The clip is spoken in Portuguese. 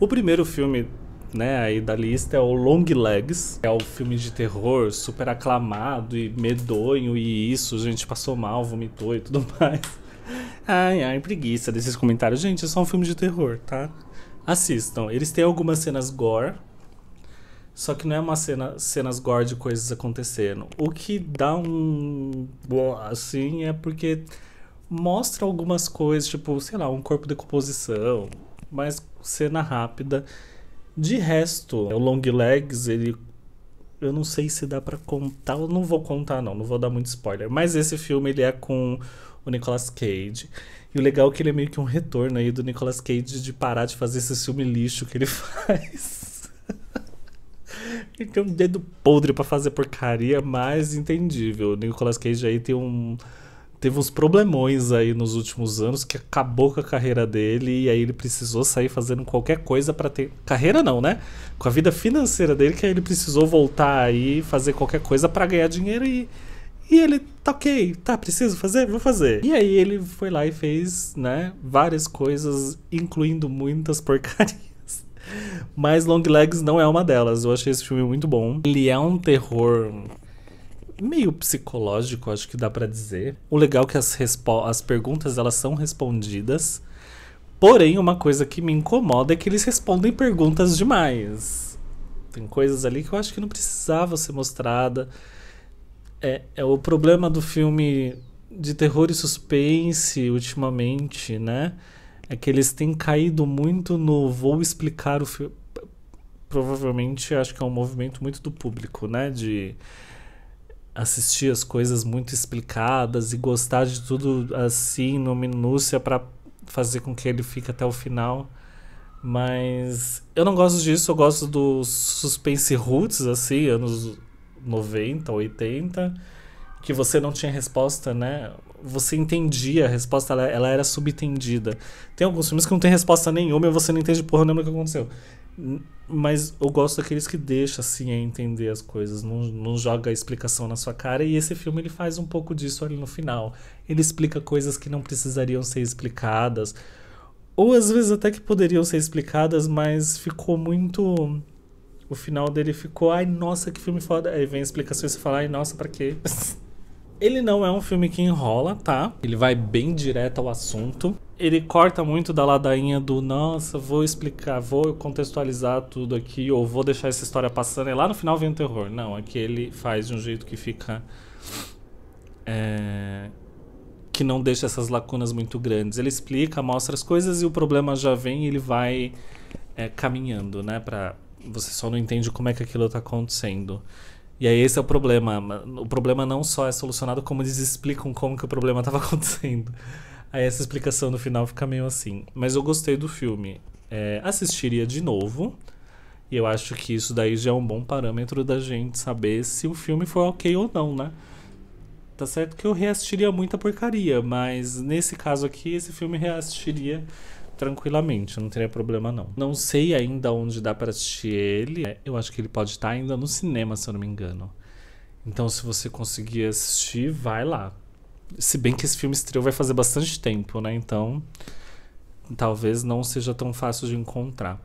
O primeiro filme né, aí da lista é o Long Legs, é o filme de terror super aclamado e medonho e isso, gente passou mal, vomitou e tudo mais. Ai, ai, preguiça desses comentários. Gente, é só um filme de terror, tá? Assistam. Eles têm algumas cenas gore, só que não é uma cena, cenas gore de coisas acontecendo. O que dá um. assim é porque mostra algumas coisas, tipo, sei lá, um corpo de composição, mas cena rápida. De resto, o Long Legs, ele eu não sei se dá para contar, eu não vou contar não, não vou dar muito spoiler, mas esse filme ele é com o Nicolas Cage. E o legal é que ele é meio que um retorno aí do Nicolas Cage de parar de fazer esse filme lixo que ele faz. ele tem um dedo podre para fazer porcaria, mas entendível. O Nicolas Cage aí tem um teve uns problemões aí nos últimos anos que acabou com a carreira dele e aí ele precisou sair fazendo qualquer coisa para ter carreira não, né? Com a vida financeira dele que aí ele precisou voltar aí fazer qualquer coisa para ganhar dinheiro e e ele tá ok, tá, preciso fazer, vou fazer. E aí ele foi lá e fez, né, várias coisas, incluindo muitas porcarias. Mas Long Legs não é uma delas. Eu achei esse filme muito bom. Ele é um terror meio psicológico, acho que dá para dizer. O legal é que as, as perguntas elas são respondidas. Porém, uma coisa que me incomoda é que eles respondem perguntas demais. Tem coisas ali que eu acho que não precisava ser mostrada. É, é o problema do filme de terror e suspense ultimamente, né? É que eles têm caído muito no vou explicar o filme. Provavelmente acho que é um movimento muito do público, né? De assistir as coisas muito explicadas e gostar de tudo assim, no minúcia, para fazer com que ele fique até o final. Mas eu não gosto disso, eu gosto do suspense roots, assim, anos 90, 80, que você não tinha resposta, né? Você entendia a resposta, ela, ela era subtendida. Tem alguns filmes que não tem resposta nenhuma e você não entende porra nenhuma do que aconteceu. Mas eu gosto daqueles que deixa assim a entender as coisas, não, não joga a explicação na sua cara. E esse filme ele faz um pouco disso ali no final. Ele explica coisas que não precisariam ser explicadas, ou às vezes até que poderiam ser explicadas, mas ficou muito. O final dele ficou, ai nossa, que filme foda. Aí vem a explicação e você fala, ai nossa, pra quê? Ele não é um filme que enrola, tá? Ele vai bem direto ao assunto. Ele corta muito da ladainha do nossa, vou explicar, vou contextualizar tudo aqui, ou vou deixar essa história passando. E lá no final vem o terror. Não, aqui ele faz de um jeito que fica. É, que não deixa essas lacunas muito grandes. Ele explica, mostra as coisas e o problema já vem e ele vai é, caminhando, né? Pra, você só não entende como é que aquilo tá acontecendo. E aí esse é o problema. O problema não só é solucionado, como eles explicam como que o problema estava acontecendo. Aí essa explicação no final fica meio assim. Mas eu gostei do filme. É, assistiria de novo. E eu acho que isso daí já é um bom parâmetro da gente saber se o filme foi ok ou não, né? Tá certo que eu reassistiria muita porcaria, mas nesse caso aqui, esse filme reassistiria tranquilamente, não teria problema não. Não sei ainda onde dá para assistir ele. É, eu acho que ele pode estar tá ainda no cinema, se eu não me engano. Então, se você conseguir assistir, vai lá. Se bem que esse filme estreou vai fazer bastante tempo, né? Então, talvez não seja tão fácil de encontrar.